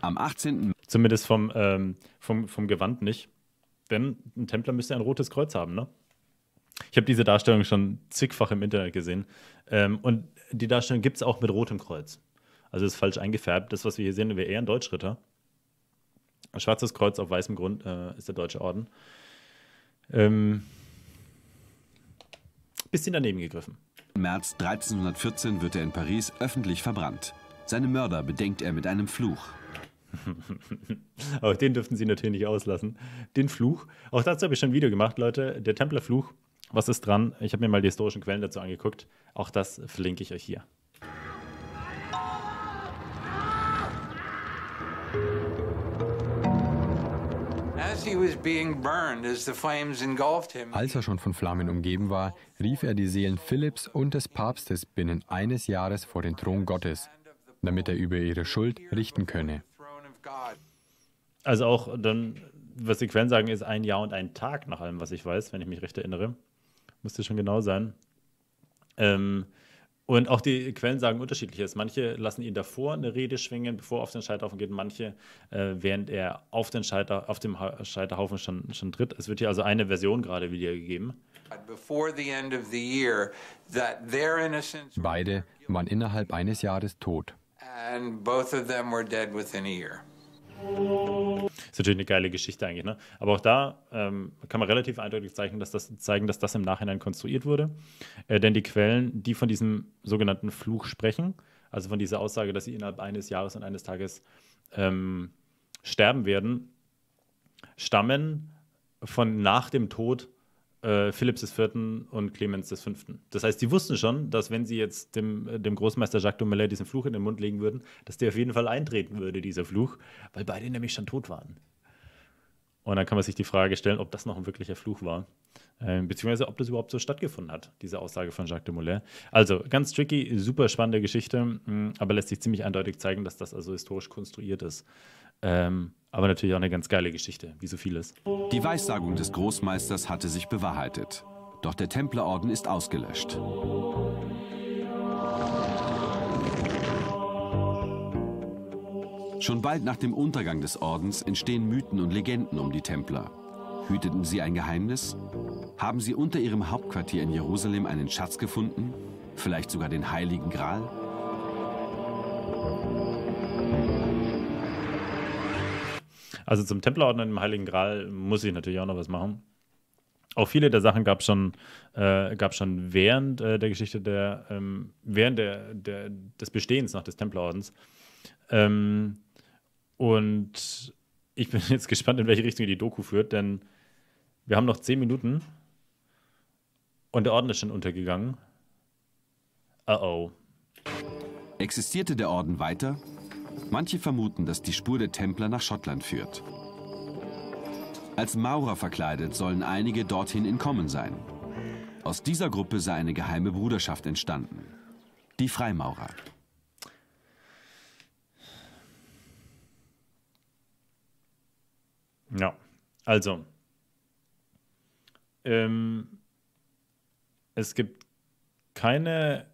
Am 18. Zumindest vom, ähm, vom, vom Gewand nicht. Denn ein Templer müsste ein rotes Kreuz haben, ne? Ich habe diese Darstellung schon zigfach im Internet gesehen. Ähm, und die Darstellung gibt es auch mit rotem Kreuz. Also ist falsch eingefärbt. Das, was wir hier sehen, wäre eher ein Deutschritter. Ein schwarzes Kreuz auf weißem Grund äh, ist der deutsche Orden. Ähm, bisschen daneben gegriffen. März 1314 wird er in Paris öffentlich verbrannt. Seine Mörder bedenkt er mit einem Fluch. Aber den dürften Sie natürlich nicht auslassen. Den Fluch. Auch dazu habe ich schon ein Video gemacht, Leute. Der Templerfluch. Was ist dran? Ich habe mir mal die historischen Quellen dazu angeguckt. Auch das verlinke ich euch hier. Als er schon von Flammen umgeben war, rief er die Seelen Philipps und des Papstes binnen eines Jahres vor den Thron Gottes, damit er über ihre Schuld richten könne. Also auch dann, was die Quellen sagen, ist ein Jahr und ein Tag nach allem, was ich weiß, wenn ich mich recht erinnere. Müsste schon genau sein. Ähm, und auch die Quellen sagen unterschiedliches. Manche lassen ihn davor eine Rede schwingen, bevor er auf den Scheiterhaufen geht, manche, äh, während er auf, den Scheiter, auf dem Scheiterhaufen schon, schon tritt. Es wird hier also eine Version gerade wiedergegeben. Beide waren innerhalb eines Jahres tot. And both of them were dead within a year. Ist natürlich eine geile Geschichte eigentlich. Ne? Aber auch da ähm, kann man relativ eindeutig zeigen, dass das, zeigen, dass das im Nachhinein konstruiert wurde. Äh, denn die Quellen, die von diesem sogenannten Fluch sprechen, also von dieser Aussage, dass sie innerhalb eines Jahres und eines Tages ähm, sterben werden, stammen von nach dem Tod äh, Philips Philipps des Vierten und Clemens des Fünften. Das heißt, die wussten schon, dass wenn sie jetzt dem, äh, dem Großmeister Jacques Dumellet diesen Fluch in den Mund legen würden, dass der auf jeden Fall eintreten würde, dieser Fluch, weil beide nämlich schon tot waren. Und dann kann man sich die Frage stellen, ob das noch ein wirklicher Fluch war, äh, beziehungsweise ob das überhaupt so stattgefunden hat, diese Aussage von Jacques Dumoulin. Also ganz tricky, super spannende Geschichte, mh, mm, aber lässt sich ziemlich eindeutig zeigen, dass das also historisch konstruiert ist. Ähm, aber natürlich auch eine ganz geile Geschichte, wie so vieles. Die Weissagung des Großmeisters hatte sich bewahrheitet. Doch der Templerorden ist ausgelöscht. Schon bald nach dem Untergang des Ordens entstehen Mythen und Legenden um die Templer. Hüteten sie ein Geheimnis? Haben sie unter ihrem Hauptquartier in Jerusalem einen Schatz gefunden? Vielleicht sogar den Heiligen Gral? Also zum Templerorden im Heiligen Gral muss ich natürlich auch noch was machen. Auch viele der Sachen gab es schon, äh, schon während äh, der Geschichte der, ähm, während der, der, des Bestehens nach des Templerordens. Ähm, und ich bin jetzt gespannt, in welche Richtung die Doku führt, denn wir haben noch zehn Minuten und der Orden ist schon untergegangen. Uh oh. Existierte der Orden weiter? Manche vermuten, dass die Spur der Templer nach Schottland führt. Als Maurer verkleidet sollen einige dorthin entkommen sein. Aus dieser Gruppe sei eine geheime Bruderschaft entstanden. Die Freimaurer. Ja, also. Ähm, es gibt keine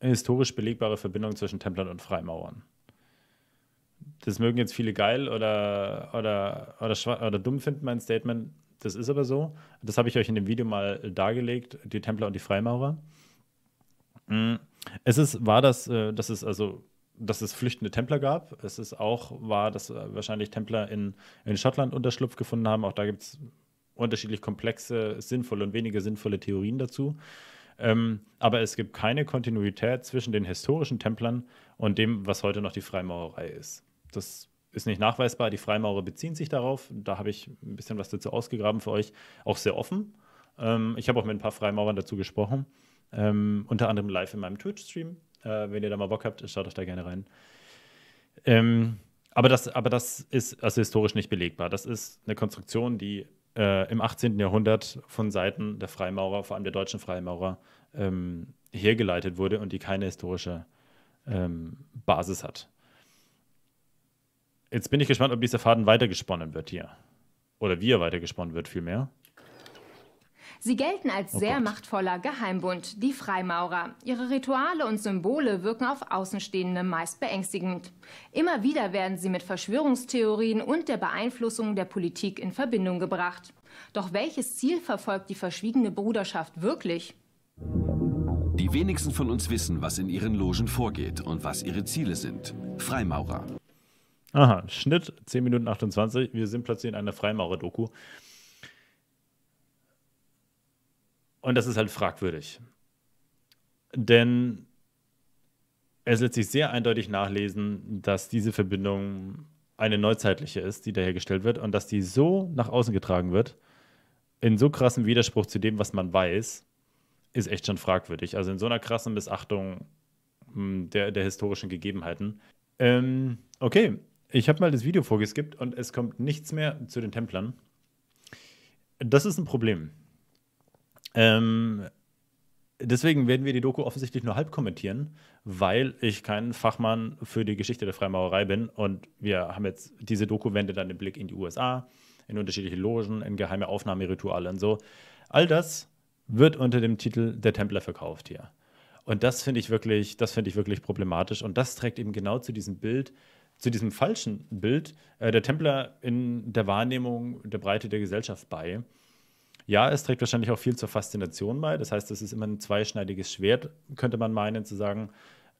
historisch belegbare Verbindung zwischen Templern und Freimaurern das mögen jetzt viele geil oder, oder, oder, oder dumm finden, mein Statement. Das ist aber so. Das habe ich euch in dem Video mal dargelegt, die Templer und die Freimaurer. Mm, es ist, war das, äh, dass es also, dass es flüchtende Templer gab. Es ist auch wahr, dass äh, wahrscheinlich Templer in, in Schottland Unterschlupf gefunden haben. Auch da gibt es unterschiedlich komplexe, sinnvolle und weniger sinnvolle Theorien dazu. Ähm, aber es gibt keine Kontinuität zwischen den historischen Templern und dem, was heute noch die Freimaurerei ist das ist nicht nachweisbar. Die Freimaurer beziehen sich darauf. Da habe ich ein bisschen was dazu ausgegraben für euch. Auch sehr offen. Ähm, ich habe auch mit ein paar Freimaurern dazu gesprochen. Ähm, unter anderem live in meinem Twitch-Stream. Äh, wenn ihr da mal Bock habt, schaut euch da gerne rein. Ähm, aber, das, aber das ist also historisch nicht belegbar. Das ist eine Konstruktion, die äh, im 18. Jahrhundert von Seiten der Freimaurer, vor allem der deutschen Freimaurer, ähm, hergeleitet wurde und die keine historische ähm, Basis hat jetzt bin ich gespannt, ob dieser Faden weitergesponnen wird hier. Oder wie er weitergesponnen wird, vielmehr. Sie gelten als oh sehr oh machtvoller Geheimbund, die Freimaurer. Ihre Rituale und Symbole wirken auf Außenstehende meist beängstigend. Immer wieder werden sie mit Verschwörungstheorien und der Beeinflussung der Politik in Verbindung gebracht. Doch welches Ziel verfolgt die verschwiegene Bruderschaft wirklich? Die wenigsten von uns wissen, was in ihren Logen vorgeht und was ihre Ziele sind. Freimaurer. Aha, Schnitt 10 Minuten 28. Wir sind plötzlich in einer Freimaurer-Doku. Und das ist halt fragwürdig. Denn es lässt sich sehr eindeutig nachlesen, dass diese Verbindung eine neuzeitliche ist, die dahergestellt wird und dass die so nach außen getragen wird, in so krassem Widerspruch zu dem, was man weiß, ist echt schon fragwürdig. Also in so einer krassen Missachtung hm, der, der historischen Gegebenheiten. Ähm, okay, ich habe mal das Video vorgeskippt und es kommt nichts mehr zu den Templern. Das ist ein Problem. Ähm, deswegen werden wir die Doku offensichtlich nur halb kommentieren, weil ich kein Fachmann für die Geschichte der Freimaurerei bin. Und wir haben jetzt, diese Doku wendet dann den Blick in die USA, in unterschiedliche Logen, in geheime Aufnahmerituale und so. All das wird unter dem Titel Der Templer verkauft hier. Und das finde ich wirklich, das finde ich wirklich problematisch. Und das trägt eben genau zu diesem Bild zu diesem falschen Bild äh, der Templer in der Wahrnehmung der Breite der Gesellschaft bei. Ja, es trägt wahrscheinlich auch viel zur Faszination bei. Das heißt, es ist immer ein zweischneidiges Schwert, könnte man meinen, zu sagen,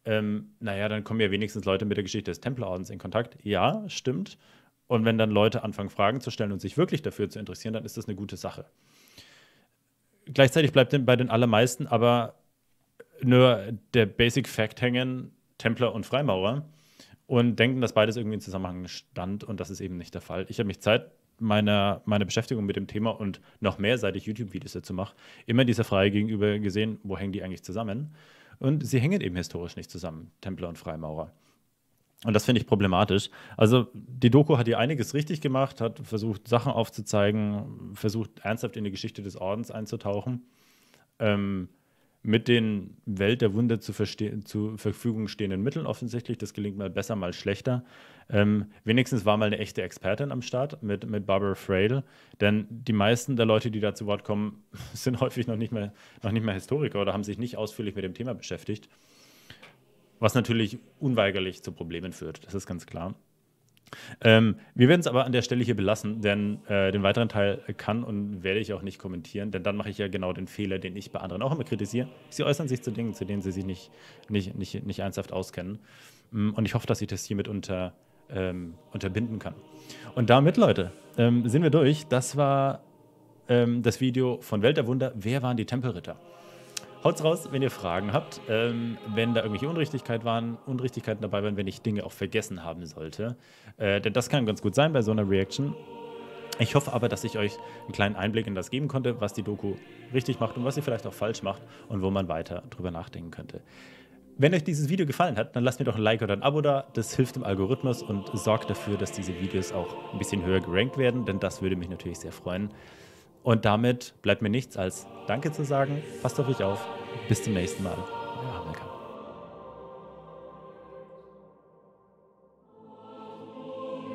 ähm, naja, dann kommen ja wenigstens Leute mit der Geschichte des Templerordens in Kontakt. Ja, stimmt. Und wenn dann Leute anfangen, Fragen zu stellen und sich wirklich dafür zu interessieren, dann ist das eine gute Sache. Gleichzeitig bleibt bei den allermeisten aber nur der Basic Fact hängen, Templer und Freimaurer und denken, dass beides irgendwie in Zusammenhang stand und das ist eben nicht der Fall. Ich habe mich Zeit meiner, meiner Beschäftigung mit dem Thema und noch mehr, seit ich YouTube-Videos dazu mache, immer dieser Frage gegenüber gesehen, wo hängen die eigentlich zusammen? Und sie hängen eben historisch nicht zusammen, Templer und Freimaurer. Und das finde ich problematisch. Also die Doku hat hier einiges richtig gemacht, hat versucht, Sachen aufzuzeigen, versucht, ernsthaft in die Geschichte des Ordens einzutauchen. Ähm, mit den Welt der Wunder zu zur Verfügung stehenden Mitteln offensichtlich. Das gelingt mal besser, mal schlechter. Ähm, wenigstens war mal eine echte Expertin am Start mit, mit Barbara Frail, denn die meisten der Leute, die da zu Wort kommen, sind häufig noch nicht mehr, noch nicht mehr Historiker oder haben sich nicht ausführlich mit dem Thema beschäftigt, was natürlich unweigerlich zu Problemen führt, das ist ganz klar. Ähm, wir werden es aber an der Stelle hier belassen, denn äh, den weiteren Teil kann und werde ich auch nicht kommentieren, denn dann mache ich ja genau den Fehler, den ich bei anderen auch immer kritisiere. Sie äußern sich zu Dingen, zu denen sie sich nicht, nicht, nicht, nicht ernsthaft auskennen. Mm, und ich hoffe, dass ich das hiermit unter, ähm, unterbinden kann. Und damit, Leute, ähm, sind wir durch. Das war ähm, das Video von Welt der Wunder. Wer waren die Tempelritter? Haut's raus, wenn ihr Fragen habt, ähm, wenn da irgendwelche Unrichtigkeit waren, Unrichtigkeiten dabei waren, wenn ich Dinge auch vergessen haben sollte. Äh, denn das kann ganz gut sein bei so einer Reaction. Ich hoffe aber, dass ich euch einen kleinen Einblick in das geben konnte, was die Doku richtig macht und was sie vielleicht auch falsch macht und wo man weiter drüber nachdenken könnte. Wenn euch dieses Video gefallen hat, dann lasst mir doch ein Like oder ein Abo da. Das hilft dem Algorithmus und sorgt dafür, dass diese Videos auch ein bisschen höher gerankt werden, denn das würde mich natürlich sehr freuen. Und damit bleibt mir nichts als Danke zu sagen. Passt auf euch auf. Bis zum nächsten Mal.